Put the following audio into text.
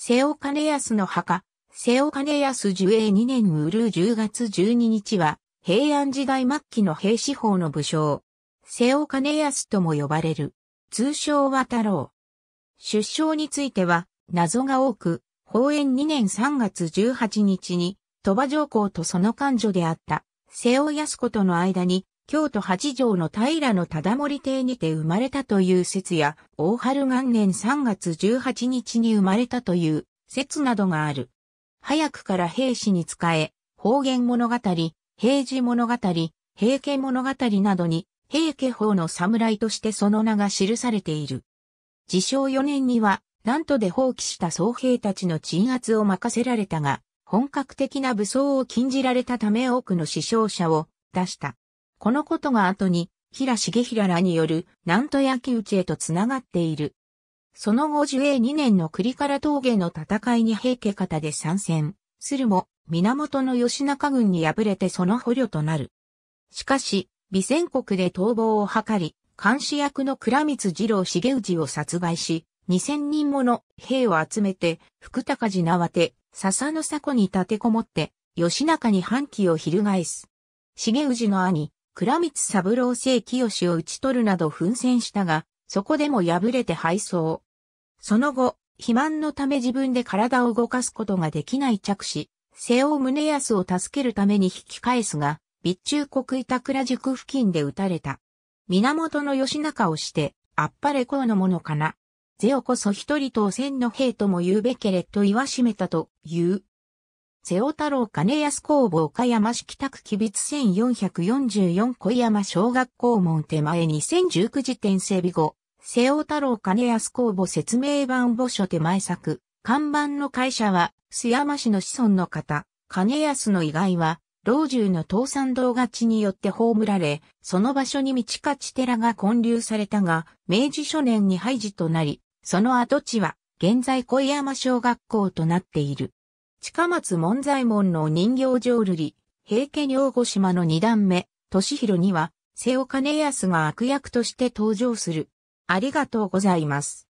瀬尾兼康の墓、瀬尾兼康寿永2年ウル10月12日は、平安時代末期の平氏法の武将、瀬尾兼康とも呼ばれる、通称は太郎。出生については、謎が多く、法縁2年3月18日に、鳥羽上皇とその官女であった、瀬尾康子との間に、京都八条の平の忠盛邸にて生まれたという説や、大春元年3月18日に生まれたという説などがある。早くから兵士に仕え、方言物語、平時物語、平家物語などに、平家法の侍としてその名が記されている。自称4年には、南都で放棄した僧兵たちの鎮圧を任せられたが、本格的な武装を禁じられたため多くの死傷者を出した。このことが後に、平重平らによる南都焼き討ちへと繋がっている。その後寿永2年の栗から峠の戦いに平家方で参戦、するも、源の義仲軍に敗れてその捕虜となる。しかし、備前国で逃亡を図り、監視役の倉光二郎重氏を殺害し、2000人もの兵を集めて、福高寺縄手、笹の迫に立てこもって、義仲に反旗を翻す。重氏の兄、倉光三郎清清を討ち取るなど奮戦したが、そこでも敗れて敗走。その後、肥満のため自分で体を動かすことができない着手、瀬尾宗康を助けるために引き返すが、備中国板倉塾付近で撃たれた。源の義仲をして、あっぱれこうのものかな。ゼオこそ一人と千の兵とも言うべけれと言わしめたという。瀬尾太郎金安工房岡山市北区吉備津1444小山小学校門手前2019時点整備後、瀬尾太郎金安工房説明版墓所手前作、看板の会社は、須山市の子孫の方、金安の以外は、老中の倒産道勝ちによって葬られ、その場所に道勝寺が建立されたが、明治初年に廃寺となり、その跡地は、現在小山小学校となっている。近松門左衛門の人形浄瑠璃、平家両御島の二段目、俊弘には、瀬尾兼康が悪役として登場する。ありがとうございます。